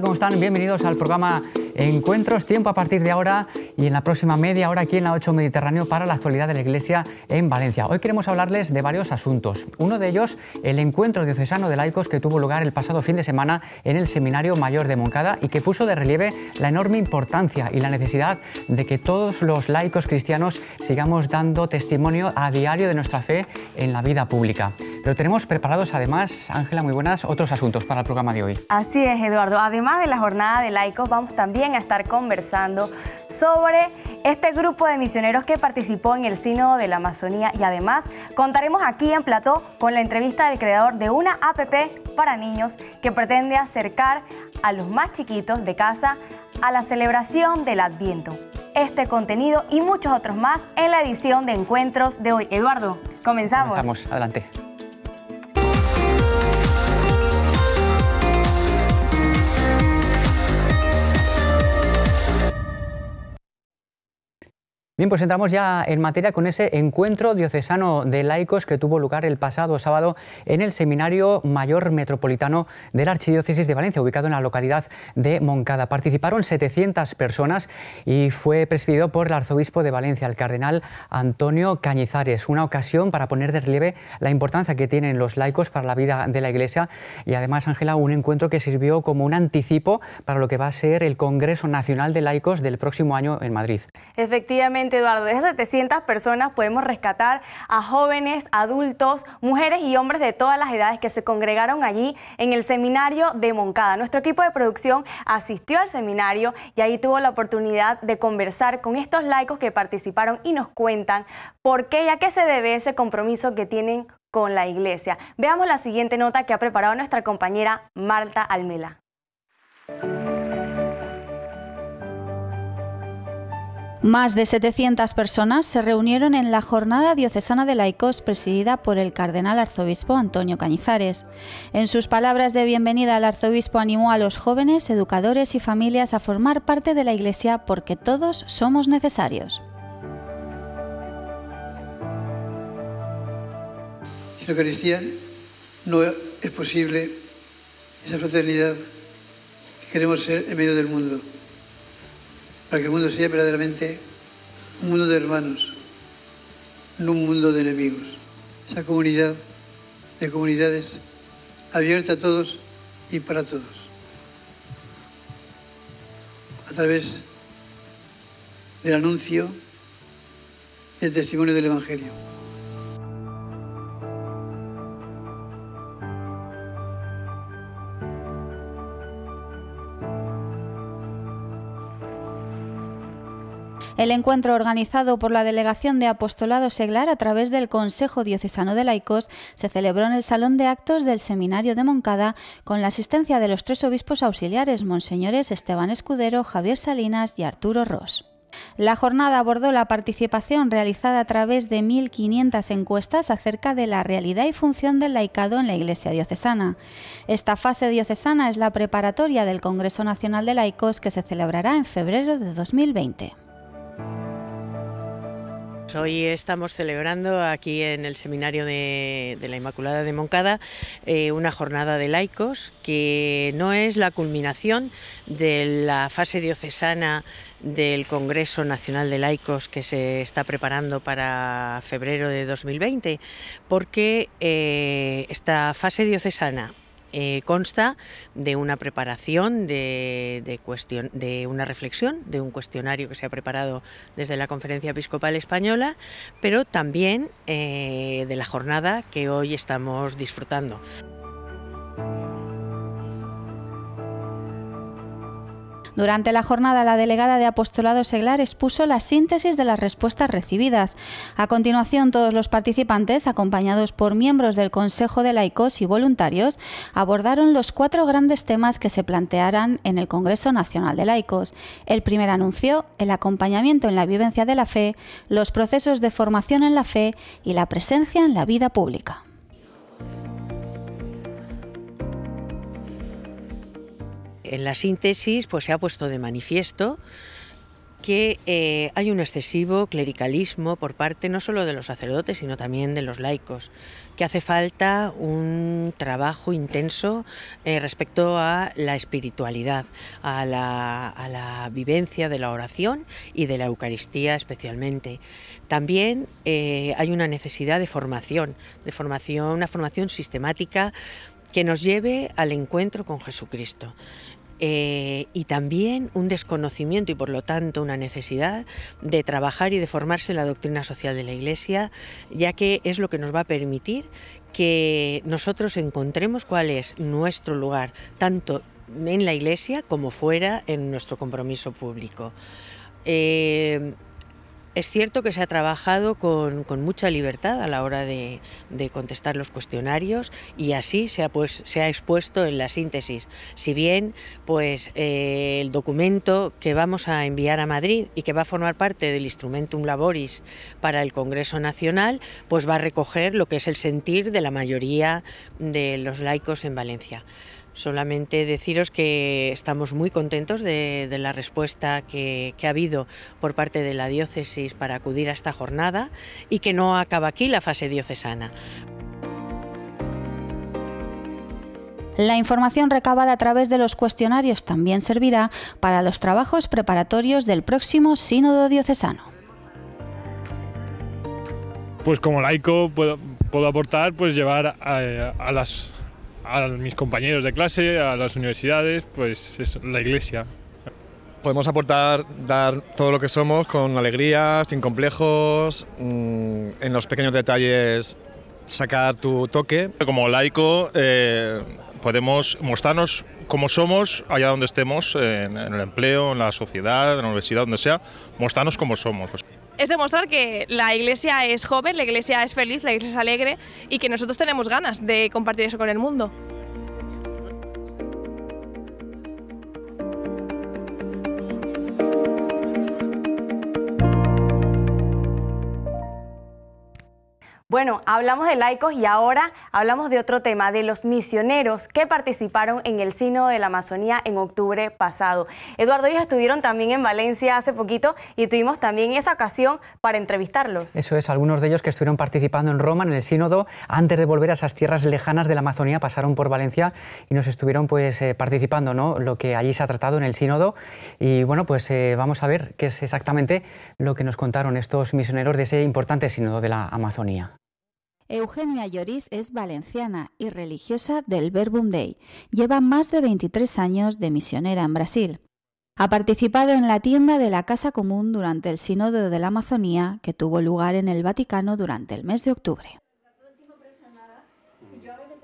¿Cómo están? Bienvenidos al programa encuentros. Tiempo a partir de ahora y en la próxima media hora aquí en la 8 Mediterráneo para la actualidad de la Iglesia en Valencia. Hoy queremos hablarles de varios asuntos. Uno de ellos, el encuentro diocesano de laicos que tuvo lugar el pasado fin de semana en el Seminario Mayor de Moncada y que puso de relieve la enorme importancia y la necesidad de que todos los laicos cristianos sigamos dando testimonio a diario de nuestra fe en la vida pública. Pero tenemos preparados además, Ángela, muy buenas, otros asuntos para el programa de hoy. Así es, Eduardo. Además de la jornada de laicos, vamos también a estar conversando sobre este grupo de misioneros que participó en el Sínodo de la Amazonía y además contaremos aquí en Plató con la entrevista del creador de una APP para niños que pretende acercar a los más chiquitos de casa a la celebración del Adviento. Este contenido y muchos otros más en la edición de Encuentros de hoy. Eduardo, comenzamos. Comenzamos, adelante. Bien, pues entramos ya en materia con ese encuentro diocesano de laicos que tuvo lugar el pasado sábado en el Seminario Mayor Metropolitano de la Archidiócesis de Valencia, ubicado en la localidad de Moncada. Participaron 700 personas y fue presidido por el arzobispo de Valencia, el cardenal Antonio Cañizares. Una ocasión para poner de relieve la importancia que tienen los laicos para la vida de la Iglesia y además, Ángela, un encuentro que sirvió como un anticipo para lo que va a ser el Congreso Nacional de Laicos del próximo año en Madrid. Efectivamente Eduardo, de esas 700 personas podemos rescatar a jóvenes, adultos, mujeres y hombres de todas las edades que se congregaron allí en el seminario de Moncada. Nuestro equipo de producción asistió al seminario y ahí tuvo la oportunidad de conversar con estos laicos que participaron y nos cuentan por qué y a qué se debe ese compromiso que tienen con la iglesia. Veamos la siguiente nota que ha preparado nuestra compañera Marta Almela. Más de 700 personas se reunieron en la Jornada Diocesana de Laicos presidida por el cardenal arzobispo Antonio Cañizares. En sus palabras de bienvenida, el arzobispo animó a los jóvenes, educadores y familias a formar parte de la Iglesia porque todos somos necesarios. Sin Eucaristía no es posible esa fraternidad que queremos ser en medio del mundo para que el mundo sea verdaderamente un mundo de hermanos, no un mundo de enemigos. Esa comunidad de comunidades abierta a todos y para todos. A través del anuncio del testimonio del Evangelio. El encuentro organizado por la Delegación de Apostolado Seglar a través del Consejo Diocesano de Laicos se celebró en el Salón de Actos del Seminario de Moncada con la asistencia de los tres obispos auxiliares, monseñores Esteban Escudero, Javier Salinas y Arturo Ross. La jornada abordó la participación realizada a través de 1.500 encuestas acerca de la realidad y función del laicado en la Iglesia diocesana. Esta fase diocesana es la preparatoria del Congreso Nacional de Laicos que se celebrará en febrero de 2020. Hoy estamos celebrando aquí en el Seminario de, la Inmaculada de Moncada eh, una jornada de laicos que no es la culminación de la fase diocesana del Congreso Nacional de Laicos que se está preparando para febrero de 2020, porque eh, esta fase diocesana eh, consta de una preparación, de, una reflexión, de un cuestionario que se ha preparado desde la Conferencia Episcopal Española, pero también eh, de la jornada que hoy estamos disfrutando. Durante la jornada, la delegada de Apostolado Seglar expuso la síntesis de las respuestas recibidas. A continuación, todos los participantes, acompañados por miembros del Consejo de Laicos y voluntarios, abordaron los cuatro grandes temas que se plantearán en el Congreso Nacional de Laicos. El primer anuncio el acompañamiento en la vivencia de la fe, los procesos de formación en la fe y la presencia en la vida pública. en la síntesis pues, se ha puesto de manifiesto que eh, hay un excesivo clericalismo por parte no solo de los sacerdotes, sino también de los laicos, que hace falta un trabajo intenso eh, respecto a la espiritualidad, a la, vivencia de la oración y de la Eucaristía especialmente. También eh, hay una necesidad de formación, de formación, una formación sistemática que nos lleve al encuentro con Jesucristo. Eh, y también un desconocimiento y por lo tanto una necesidad de trabajar y de formarse la doctrina social de la Iglesia, ya que es lo que nos va a permitir que nosotros encontremos cuál es nuestro lugar, tanto en la Iglesia como fuera en nuestro compromiso público. Eh, es cierto que se ha trabajado con, mucha libertad a la hora de, contestar los cuestionarios y así pues, se ha, expuesto en la síntesis. Si bien pues, eh, el documento que vamos a enviar a Madrid y que va a formar parte del Instrumentum Laboris para el Congreso Nacional, pues va a recoger lo que es el sentir de la mayoría de los laicos en Valencia. Solamente deciros que estamos muy contentos de, la respuesta que, ha habido por parte de la diócesis para acudir a esta jornada y que no acaba aquí la fase diocesana. La información recabada a través de los cuestionarios también servirá para los trabajos preparatorios del próximo Sínodo Diocesano. Pues como laico puedo, puedo aportar, pues llevar a las a mis compañeros de clase, a las universidades, pues es la iglesia. Podemos aportar, dar todo lo que somos con alegría, sin complejos, mm, en los pequeños detalles sacar tu toque. Como laico eh, podemos mostrarnos como somos allá donde estemos, en, en, el empleo, en la sociedad, en la universidad, donde sea, mostrarnos como somos es demostrar que la iglesia es joven, la iglesia es feliz, la iglesia es alegre y que nosotros tenemos ganas de compartir eso con el mundo. Bueno, hablamos de laicos y ahora hablamos de otro tema, de los misioneros que participaron en el Sínodo de la Amazonía en octubre pasado. Eduardo, y ellos estuvieron también en Valencia hace poquito y tuvimos también esa ocasión para entrevistarlos. Eso es, algunos de ellos que estuvieron participando en Roma, en el Sínodo, antes de volver a esas tierras lejanas de la Amazonía, pasaron por Valencia y nos estuvieron pues eh, participando, ¿no? Lo que allí se ha tratado en el Sínodo. Y bueno, pues eh, vamos a ver qué es exactamente lo que nos contaron estos misioneros de ese importante Sínodo de la Amazonía. Eugenia Lloris es valenciana y religiosa del Verbum Dei. Lleva más de 23 años de misionera en Brasil. Ha participado en la tienda de la Casa Común durante el Sínodo de la Amazonía que tuvo lugar en el Vaticano durante el mes de octubre.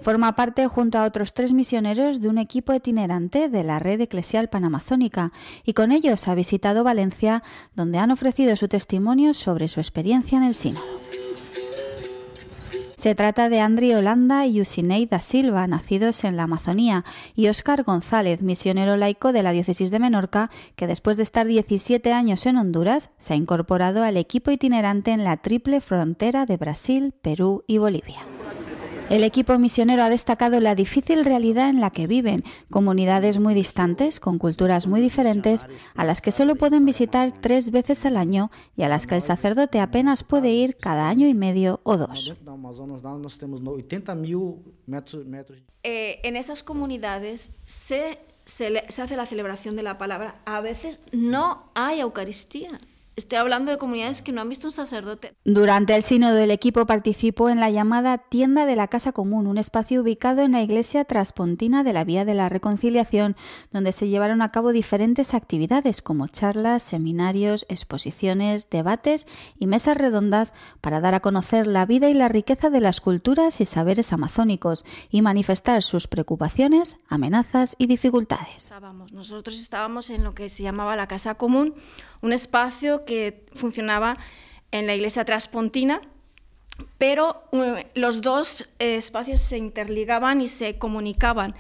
Forma parte, junto a otros tres misioneros, de un equipo itinerante de la red eclesial panamazónica y con ellos ha visitado Valencia, donde han ofrecido su testimonio sobre su experiencia en el Sínodo. Se trata de Andri Holanda y Usineida da Silva, nacidos en la Amazonía, y Óscar González, misionero laico de la diócesis de Menorca, que después de estar 17 años en Honduras, se ha incorporado al equipo itinerante en la triple frontera de Brasil, Perú y Bolivia. El equipo misionero ha destacado la difícil realidad en la que viven, comunidades muy distantes, con culturas muy diferentes, a las que solo pueden visitar tres veces al año y a las que el sacerdote apenas puede ir cada año y medio o dos. Eh, en esas comunidades se, se hace la celebración de la palabra. A veces no hay Eucaristía. Estoy hablando de comunidades que no han visto un sacerdote. Durante el sínodo, el equipo participó en la llamada Tienda de la Casa Común, un espacio ubicado en la iglesia traspontina de la Vía de la Reconciliación, donde se llevaron a cabo diferentes actividades como charlas, seminarios, exposiciones, debates y mesas redondas para dar a conocer la vida y la riqueza de las culturas y saberes amazónicos y manifestar sus preocupaciones, amenazas y dificultades. Nosotros estábamos en lo que se llamaba la Casa Común un espacio que funcionaba en la iglesia traspontina, pero eh, los dos eh, espacios se interligaban y se comunicaban.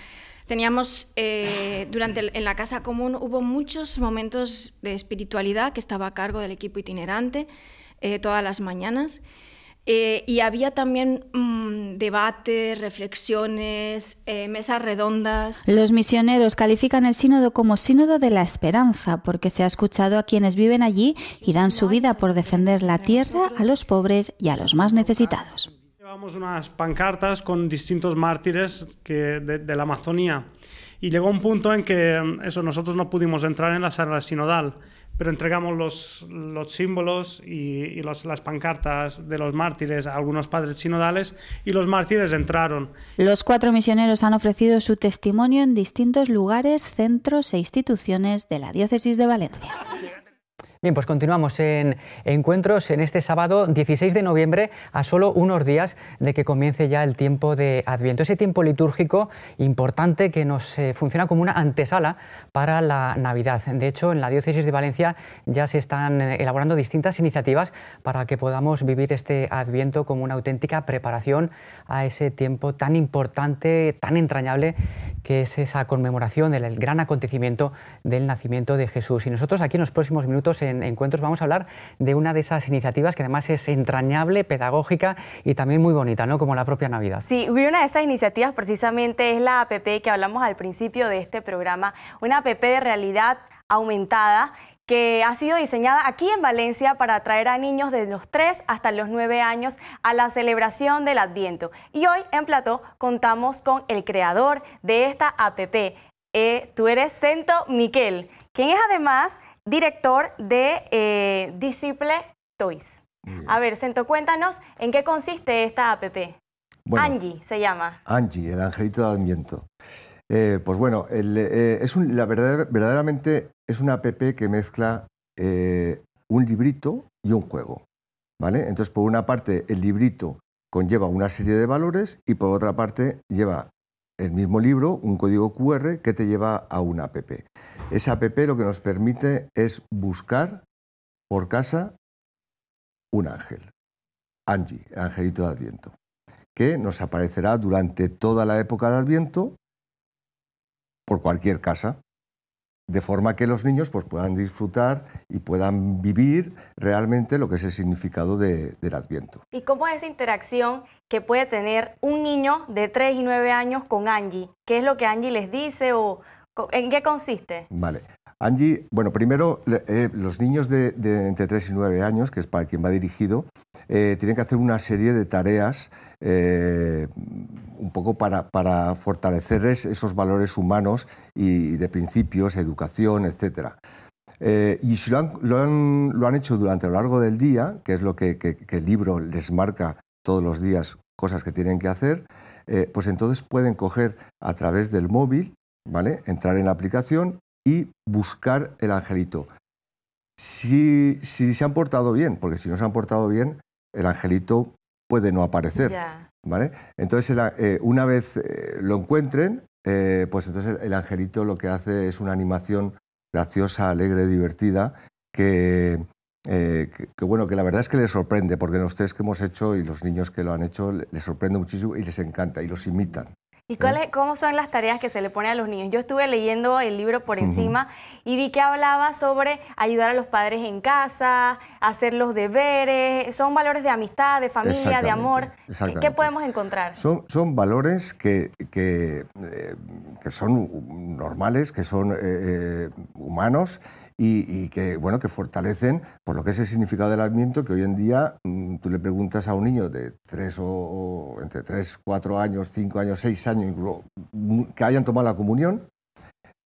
Teníamos, eh, durante en la casa común hubo muchos momentos de espiritualidad que estaba a cargo del equipo itinerante todas las mañanas eh, y había también mm, debates, reflexiones, eh, mesas redondas. Los misioneros califican el sínodo como sínodo de la esperanza, porque se ha escuchado a quienes viven allí y dan su vida por defender la tierra a los pobres y a los más necesitados. Llevamos unas pancartas con distintos mártires de, la Amazonía. Y llegó un punto en que mm, eso, nosotros no pudimos entrar en la sala sinodal pero entregamos los, símbolos y, las pancartas de los mártires a algunos padres sinodales y los mártires entraron. Los cuatro misioneros han ofrecido su testimonio en distintos lugares, centros e instituciones de la diócesis de Valencia. Bien, pues continuamos en encuentros en este sábado 16 de noviembre, a solo unos días de que comience ya el tiempo de Adviento. Ese tiempo litúrgico importante que nos eh, funciona como una antesala para la Navidad. De hecho, en la Diócesis de Valencia ya se están eh, elaborando distintas iniciativas para que podamos vivir este Adviento como una auténtica preparación a ese tiempo tan importante, tan entrañable, que es esa conmemoración del gran acontecimiento del nacimiento de Jesús. Y nosotros aquí en los próximos minutos en Encuentros vamos a hablar de una de esas iniciativas que además es entrañable, pedagógica y también muy bonita, ¿no? Como la propia Navidad. Sí, una de esas iniciativas precisamente es la APP que hablamos al principio de este programa, una APP de realidad aumentada que ha sido diseñada aquí en Valencia para atraer a niños de los 3 hasta los 9 años a la celebración del Adviento. Y hoy en Plató contamos con el creador de esta APP. Eh, tú eres Cento Miquel, quien es además director de eh, Disciple Toys. A ver, Sento, cuéntanos en qué consiste esta app. Angie se llama. Angie, el angelito de Admiento. Eh, pues bueno, eh, es la verdad, verdaderamente es una app que mezcla un librito y un juego. ¿vale? Entonces, por una parte, el librito conlleva una serie de valores y por otra parte lleva el mismo libro, un código QR que te lleva a una app. Esa app lo que nos permite es buscar por casa un ángel, Angie, Angelito de Adviento, que nos aparecerá durante toda la época de Adviento por cualquier casa de forma que los niños pues, puedan disfrutar y puedan vivir realmente lo que es el significado del Adviento. ¿Y cómo es esa interacción que puede tener un niño de 3 y 9 años con Angie? ¿Qué es lo que Angie les dice o en qué consiste? Vale, Angie, bueno, primero, eh, los niños de, entre 3 y 9 años, que es para quien va dirigido, eh, tienen que hacer una serie de tareas eh, un poco para, fortalecer esos valores humanos y de principios, educación, etc. y si lo han, hecho durante lo largo del día, que es lo que, el libro les marca todos los días cosas que tienen que hacer, pues entonces pueden coger a través del móvil, ¿vale? entrar en la aplicación, y buscar el angelito. Si, se han portado bien, porque si no se han portado bien, el angelito puede no aparecer. ¿vale? Entonces, eh, una vez eh, lo encuentren, eh, pues entonces el angelito lo que hace es una animación graciosa, alegre, divertida, que, bueno, que la verdad es que les sorprende, porque los test que hemos hecho y los niños que lo han hecho les sorprende muchísimo y les encanta y los imitan. ¿Y cómo son las tareas que se le pone a los niños? Yo estuve leyendo el libro por encima y vi que hablaba sobre ayudar a los padres en casa, hacer los deberes, son valores de amistad, de familia, de amor. ¿Qué podemos encontrar? Son, valores eh, que, son normales, que son eh, eh, humanos y, que, bueno, que fortalecen por lo que es el significado del adviento, que hoy en día mm, tú le preguntas a un niño de 3 o, entre 3, 4 años, 5 años, 6 años, mm, que hayan tomado la comunión,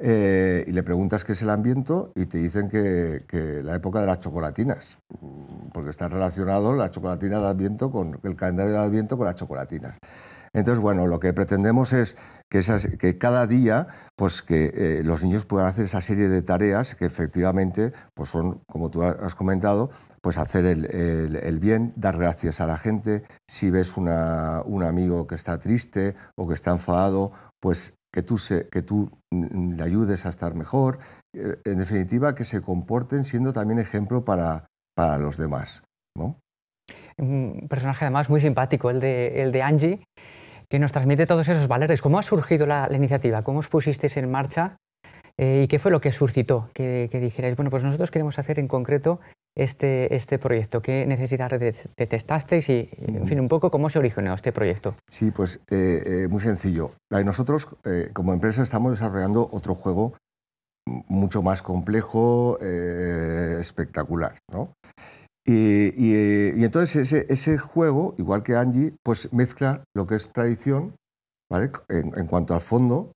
eh, y le preguntas qué es el ambiente y te dicen que, que, la época de las chocolatinas, mm, porque está relacionado la chocolatina de Adviento con el calendario de Adviento con las chocolatinas. Entonces, bueno, lo que pretendemos es que, esas, que cada día pues que eh, los niños puedan hacer esa serie de tareas que efectivamente pues son, como tú has comentado, pues hacer el, el, bien, dar gracias a la gente. Si ves una, un amigo que está triste o que está enfadado, pues que tú, que tú mm, mm, le ayudes a estar mejor. Eh, en definitiva, que se comporten siendo también ejemplo para, para los demás. Un personaje además muy simpático, el de, el de Angie que nos transmite todos esos valores. ¿Cómo ha surgido la, iniciativa? ¿Cómo os pusisteis en marcha? Eh, ¿Y qué fue lo que suscitó que, dijerais, bueno, pues nosotros queremos hacer en concreto este, este proyecto? ¿Qué necesidades detestasteis? y, en fin, un poco cómo se originó este proyecto? Sí, pues eh, eh, muy sencillo. Nosotros, como empresa, estamos desarrollando otro juego mucho más complejo, espectacular, ¿no? Y, entonces ese, juego, igual que Angie, pues mezcla lo que es tradición, En, cuanto al fondo,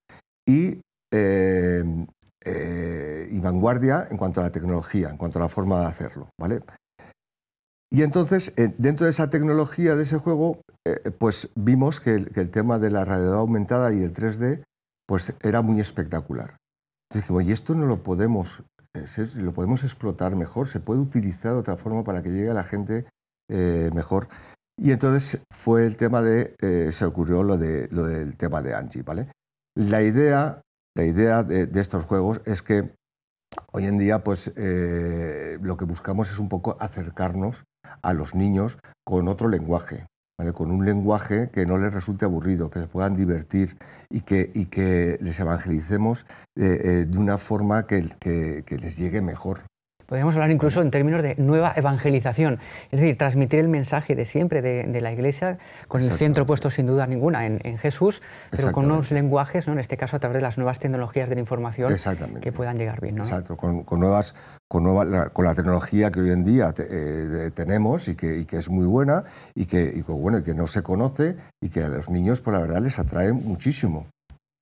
eh, eh, y, vanguardia en cuanto a la tecnología, en cuanto a la forma de hacerlo, ¿vale? Y entonces, eh, dentro de esa tecnología, de ese juego, pues vimos que el, tema de la realidad aumentada y el 3D, pues era muy espectacular. Entonces dijimos, y esto no lo podemos lo podemos explotar mejor, se puede utilizar de otra forma para que llegue a la gente eh, mejor. Y entonces fue el tema de, eh, se ocurrió lo, del tema de Angie, ¿vale? La idea, la idea de, estos juegos es que hoy en día pues eh, lo que buscamos es un poco acercarnos a los niños con otro lenguaje, con un lenguaje que no les resulte aburrido, que les puedan divertir y que, y que les evangelicemos eh, eh, de una forma que les llegue mejor. Podríamos hablar incluso en términos de nueva evangelización, es decir, transmitir el mensaje de siempre de, la Iglesia, con el centro puesto sin duda ninguna en, Jesús, pero con unos lenguajes, ¿no? en este caso a través de las nuevas tecnologías de la información que puedan llegar bien. Exacto, con, nuevas, con, nueva, la, con la tecnología que hoy en día eh, tenemos y que, es muy buena y que, que no se conoce y que a los niños, por pues la verdad, les atrae muchísimo.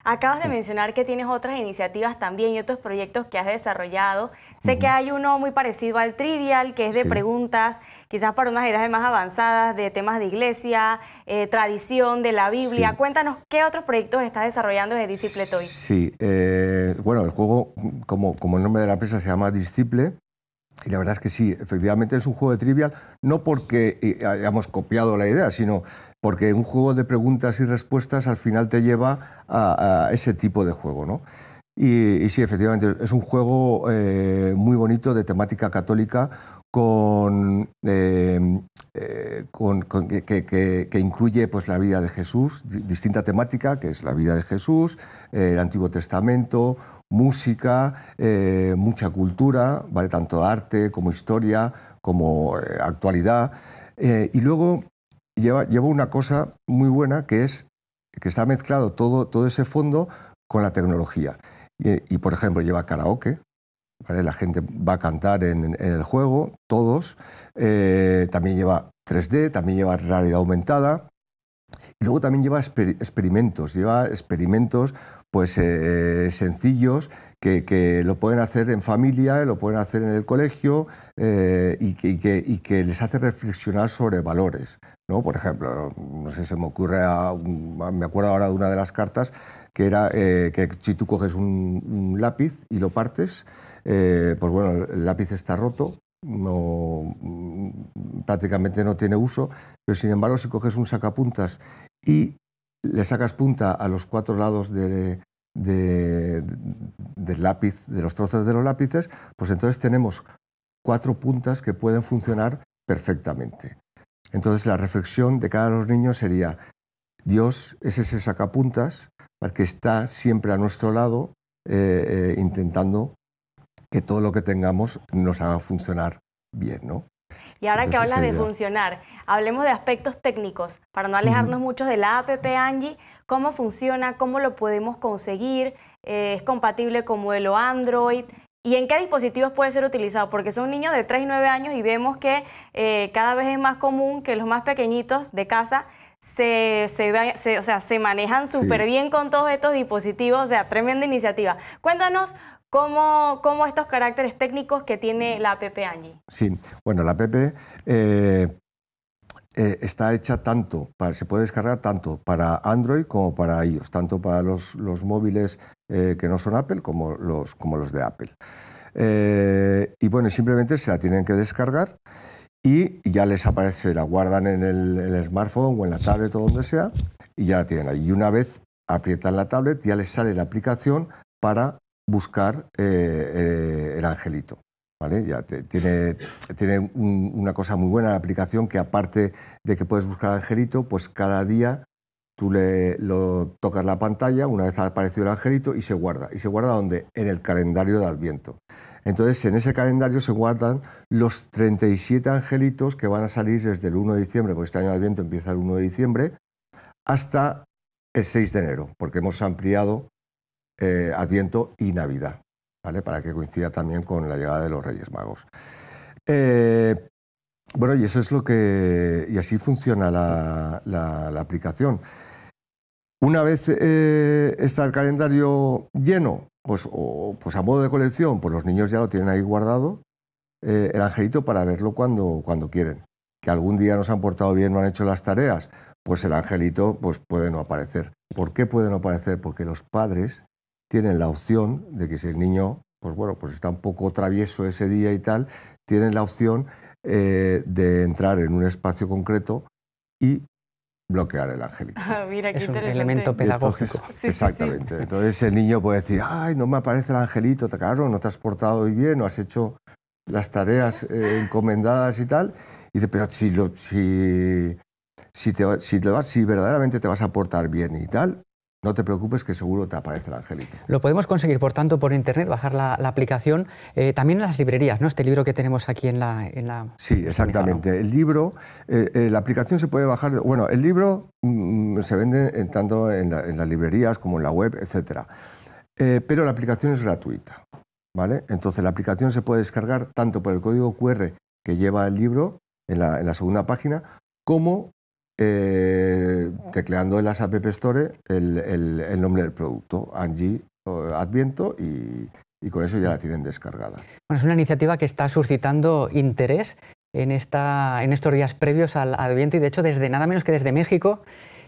Acabas de mencionar que tienes otras iniciativas también y otros proyectos que has desarrollado. Sé que hay uno muy parecido al Trivial, que es de preguntas, quizás para unas edades más avanzadas, de temas de iglesia, eh, tradición, de la Biblia. Cuéntanos, ¿qué otros proyectos estás desarrollando desde Disciple Toy? Sí, eh, bueno, el juego, como, como el nombre de la empresa, se llama Disciple. Y la verdad es que sí, efectivamente es un juego de trivial, no porque eh, hayamos copiado la idea, sino porque un juego de preguntas y respuestas al final te lleva a, ese tipo de juego. ¿no? Y, sí, efectivamente, es un juego eh, muy bonito de temática católica con, eh, que, incluye pues, la vida de Jesús, distinta temática, que es la vida de Jesús, el Antiguo Testamento, música, eh, mucha cultura, ¿vale? tanto arte como historia, como eh, actualidad. Eh, y luego lleva, lleva, una cosa muy buena que es que está mezclado todo, todo ese fondo con la tecnología. Y, por ejemplo, lleva karaoke. La gente va a cantar en, en el juego, todos. también lleva 3D, también lleva realidad aumentada. Luego también lleva experimentos, lleva experimentos pues eh, sencillos que, lo pueden hacer en familia, lo pueden hacer en el colegio eh, y, que, les hace reflexionar sobre valores. ¿no? Por ejemplo, no sé, se me ocurre, me acuerdo ahora de una de las cartas que era eh, que si tú coges un, lápiz y lo partes, pues bueno, el lápiz está roto, no, prácticamente no tiene uso, pero sin embargo si coges un sacapuntas y le sacas punta a los cuatro lados de, del lápiz, de los trozos de los lápices, pues entonces tenemos cuatro puntas que pueden funcionar perfectamente. Entonces la reflexión de cada uno de los niños sería, Dios es ese sacapuntas que está siempre a nuestro lado eh, eh, intentando que todo lo que tengamos nos haga funcionar bien. ¿no? Y ahora que hablas de funcionar, hablemos de aspectos técnicos, para no alejarnos mucho de la APP Angie, cómo funciona, cómo lo podemos conseguir, eh, es compatible con modelo Android. ¿Y en qué dispositivos puede ser utilizado? Porque son niños de 3 y 9 años y vemos que eh, cada vez es más común que los más pequeñitos de casa se, se, manejan súper bien con todos estos dispositivos, o sea, tremenda iniciativa. Cuéntanos ¿Cómo, estos caracteres técnicos que tiene la app Angie? Sí, bueno, la app eh, eh, está hecha tanto, se puede descargar tanto para Android como para iOS, tanto para los, móviles eh, que no son Apple como los, como los de Apple. y bueno, simplemente se la tienen que descargar y ya les aparece, la guardan en el, el smartphone o en la tablet o donde sea y ya la tienen ahí. Y una vez aprietan la tablet ya les sale la aplicación para buscar eh, eh, el angelito. ¿Vale? Ya tiene, tiene una cosa muy buena la aplicación que aparte de que puedes buscar el angelito, pues cada día tú le tocas la pantalla, una vez ha aparecido el angelito y se guarda. ¿Y se guarda dónde? En el calendario de Adviento. Entonces, en ese calendario se guardan los 37 angelitos que van a salir desde el 1 de diciembre, porque este año de Adviento empieza el 1 de diciembre, hasta el 6 de enero, porque hemos ampliado eh, Adviento y Navidad, ¿vale? Para que coincida también con la llegada de los Reyes Magos. Eh, bueno, y eso es lo que. Y así funciona la, aplicación. Una vez eh, está el calendario lleno, pues, pues, a modo de colección, pues los niños ya lo tienen ahí guardado, el angelito, para verlo cuando, cuando quieren. Que algún día nos han portado bien, no han hecho las tareas, pues el angelito pues puede no aparecer. ¿Por qué puede no aparecer? Porque los padres tienen la opción de que si el niño, pues bueno, pues está un poco travieso ese día y tal, tienen la opción eh, de entrar en un espacio concreto y bloquear el angelito. Ah, mira, es un elemento pedagógico. exactamente. Entonces el niño puede decir, ay, no me aparece el angelito, claro, no te has portado bien, no has hecho las tareas eh, encomendadas y tal. Y dice, pero si, lo, si, si, te, si, te si verdaderamente te vas a portar bien y tal, no te preocupes que seguro te aparece el angelito. Lo podemos conseguir, por tanto, por internet, bajar la, aplicación, eh, también en las librerías, ¿no? Este libro que tenemos aquí en la... sí, exactamente. El libro, eh, eh, la aplicación se puede bajar... Bueno, el libro mm, se vende tanto en, las librerías como en la web, etcétera. pero la aplicación es gratuita, ¿vale? Entonces la aplicación se puede descargar tanto por el código QR que lleva el libro en la segunda página como eh, tecleando en las App Store el, nombre del producto, Angie eh, Adviento, y, con eso ya la tienen descargada. es una iniciativa que está suscitando interés en, esta, en estos días previos al Adviento y de hecho desde nada menos que desde México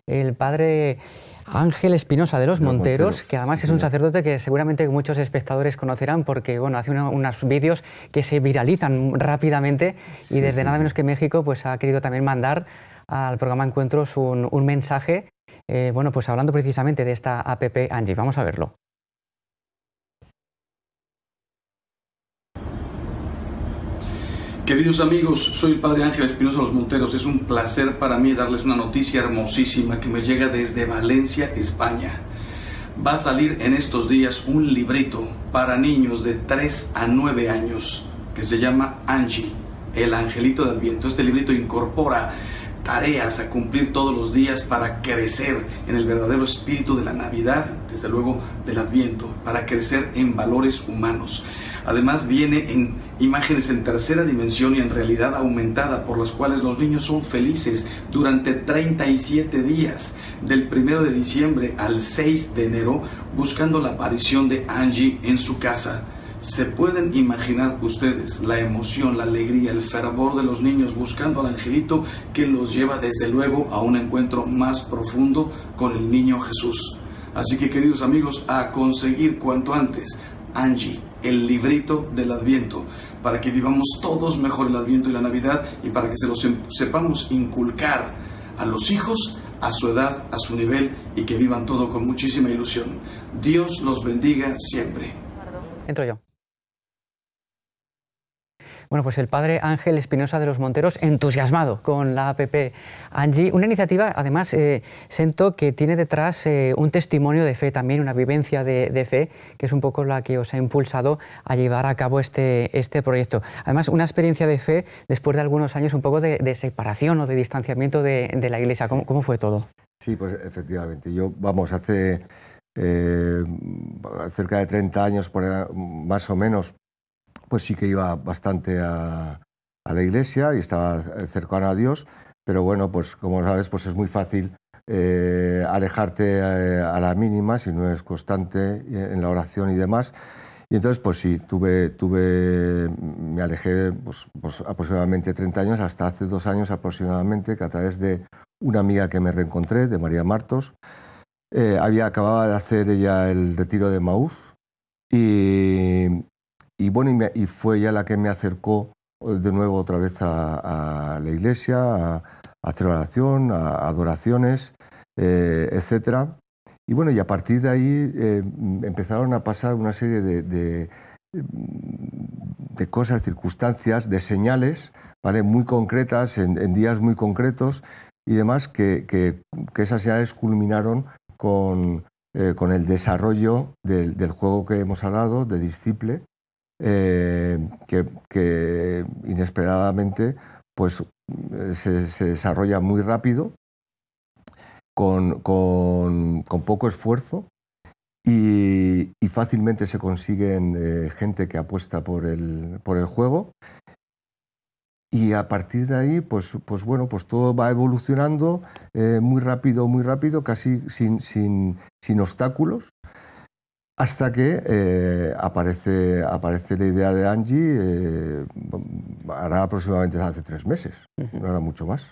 el padre Ángel Espinosa de los, Monteros, que además es un sacerdote que seguramente muchos espectadores conocerán porque bueno, hace unos vídeos que se viralizan rápidamente y desde nada menos que México pues, ha querido también mandar al programa Encuentros un, mensaje, eh, bueno, pues hablando precisamente de esta APP Angie. Vamos a verlo. Queridos amigos, soy el padre Ángel Espinosa Los Monteros. Es un placer para mí darles una noticia hermosísima que me llega desde Valencia, España. Va a salir en estos días un librito para niños de 3 a 9 años que se llama Angie, el angelito del viento... Este librito incorpora tareas a cumplir todos los días para crecer en el verdadero espíritu de la Navidad, desde luego del Adviento, para crecer en valores humanos. Además viene en imágenes en tercera dimensión y en realidad aumentada por las cuales los niños son felices durante 37 días, del 1 de diciembre al 6 de enero, buscando la aparición de Angie en su casa ¿Se pueden imaginar ustedes la emoción, la alegría, el fervor de los niños buscando al angelito que los lleva desde luego a un encuentro más profundo con el niño Jesús? Así que queridos amigos, a conseguir cuanto antes Angie, el librito del Adviento, para que vivamos todos mejor el Adviento y la Navidad y para que se los em-, sepamos inculcar a los hijos a su edad, a su nivel y que vivan todo con muchísima ilusión. Dios los bendiga siempre. Entro yo. Bueno, pues el padre Ángel Espinosa de los Monteros, entusiasmado con la APP Angie, una iniciativa, además, eh, siento que tiene detrás eh, un testimonio de fe también, una vivencia de, fe, que es un poco la que os ha impulsado a llevar a cabo este, este proyecto. Además, una experiencia de fe después de algunos años un poco de, separación o de distanciamiento de, la Iglesia. ¿Cómo, fue todo? Sí, pues efectivamente. Yo, vamos, hace eh, cerca de 30 años, más o menos, pues sí que iba bastante a, la iglesia y estaba cercana a Dios, pero bueno, pues como sabes, pues es muy fácil eh, alejarte eh, a, la mínima si no eres constante en la oración y demás. Y entonces, pues sí, tuve, tuve, me alejé pues, pues aproximadamente 30 años, hasta hace dos años aproximadamente, que a través de una amiga que me reencontré, de María Martos, eh, había acababa de hacer ella el retiro de Maús, y, y bueno, y, fue ya la que me acercó eh, de nuevo otra vez a, la iglesia, a, a hacer oración, a, adoraciones, eh, etc. Y bueno, y a partir de ahí eh, mm, empezaron a pasar una serie de, mm, de, cosas, circunstancias, de señales, ¿vale? Muy concretas, en, días muy concretos y demás, que, esas señales culminaron con, el desarrollo del, del, juego que hemos hablado, de Disciple, eh, que, inesperadamente pues, eh, se, desarrolla muy rápido, con, poco esfuerzo y, fácilmente se consiguen eh, gente que apuesta por el, juego. Y a partir de ahí, pues, pues bueno, pues todo va evolucionando muy rápido, muy rápido, casi sin obstáculos. Hasta que eh, aparece, aparece la idea de Angie, eh, hará aproximadamente hace tres meses, no hará mucho más.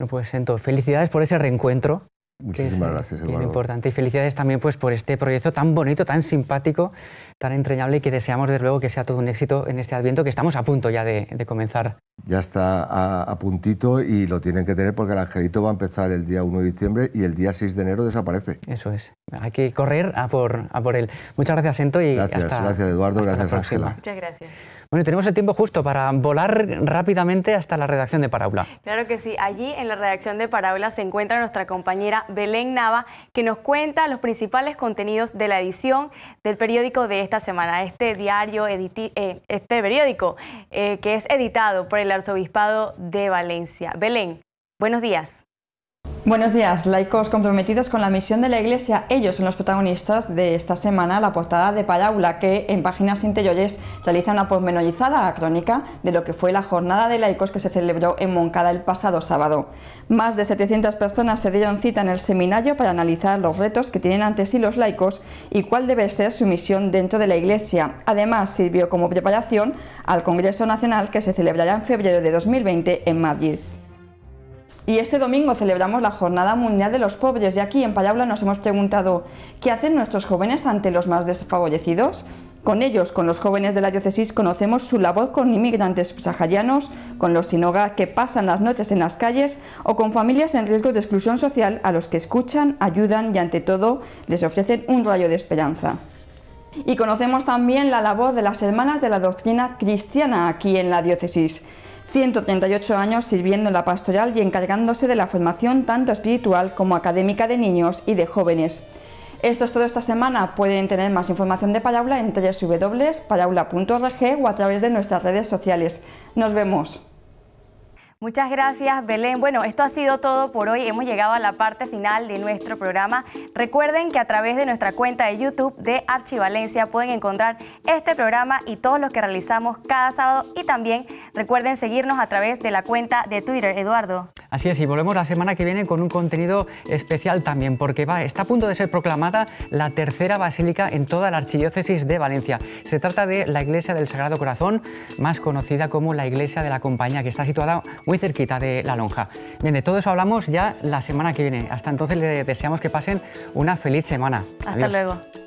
No pues entonces, felicidades por ese reencuentro. Muchísimas gracias, Eduardo. Muy importante. Y felicidades también pues, por este proyecto tan bonito, tan simpático, tan entrañable y que deseamos, desde luego, que sea todo un éxito en este Adviento, que estamos a punto ya de, comenzar. Ya está a, puntito y lo tienen que tener porque el angelito va a empezar el día 1 de diciembre y el día 6 de enero desaparece. Eso es. Hay que correr a por, a por él. Muchas gracias, Ento. Y gracias, gracias, Eduardo. gracias, Ángela. Muchas gracias. Bueno, tenemos el tiempo justo para volar rápidamente hasta la redacción de Parábola. Claro que sí, allí en la redacción de Parábola se encuentra nuestra compañera Belén Nava, que nos cuenta los principales contenidos de la edición del periódico de esta semana, este diario, eh, este periódico eh, que es editado por el Arzobispado de Valencia. Belén, buenos días. Buenos días, laicos comprometidos con la misión de la Iglesia. Ellos son los protagonistas de esta semana, la portada de Payaula, que en páginas interiores realiza una pormenorizada crónica de lo que fue la jornada de laicos que se celebró en Moncada el pasado sábado. Más de 700 personas se dieron cita en el seminario para analizar los retos que tienen ante sí los laicos y cuál debe ser su misión dentro de la Iglesia. Además, sirvió como preparación al Congreso Nacional que se celebrará en febrero de 2020 en Madrid. Y este domingo celebramos la Jornada Mundial de los Pobres y aquí en Palabra nos hemos preguntado ¿qué hacen nuestros jóvenes ante los más desfavorecidos? Con ellos, con los jóvenes de la diócesis, conocemos su labor con inmigrantes saharianos, con los sin hogar que pasan las noches en las calles o con familias en riesgo de exclusión social a los que escuchan, ayudan y ante todo les ofrecen un rayo de esperanza. Y conocemos también la labor de las hermanas de la doctrina cristiana aquí en la diócesis. 138 años sirviendo en la pastoral y encargándose de la formación tanto espiritual como académica de niños y de jóvenes. Esto es todo esta semana. Pueden tener más información de palabra en www.paraula.org o a través de nuestras redes sociales. Nos vemos. Muchas gracias, Belén. Bueno, esto ha sido todo por hoy. Hemos llegado a la parte final de nuestro programa. Recuerden que a través de nuestra cuenta de YouTube de Archivalencia pueden encontrar este programa y todos los que realizamos cada sábado. Y también recuerden seguirnos a través de la cuenta de Twitter, Eduardo. Así es, y volvemos la semana que viene con un contenido especial también, porque va, está a punto de ser proclamada la tercera basílica en toda la Archidiócesis de Valencia. Se trata de la Iglesia del Sagrado Corazón, más conocida como la Iglesia de la Compañía, que está situada muy cerquita de la lonja. Bien, de todo eso hablamos ya la semana que viene. Hasta entonces les deseamos que pasen una feliz semana. Hasta luego.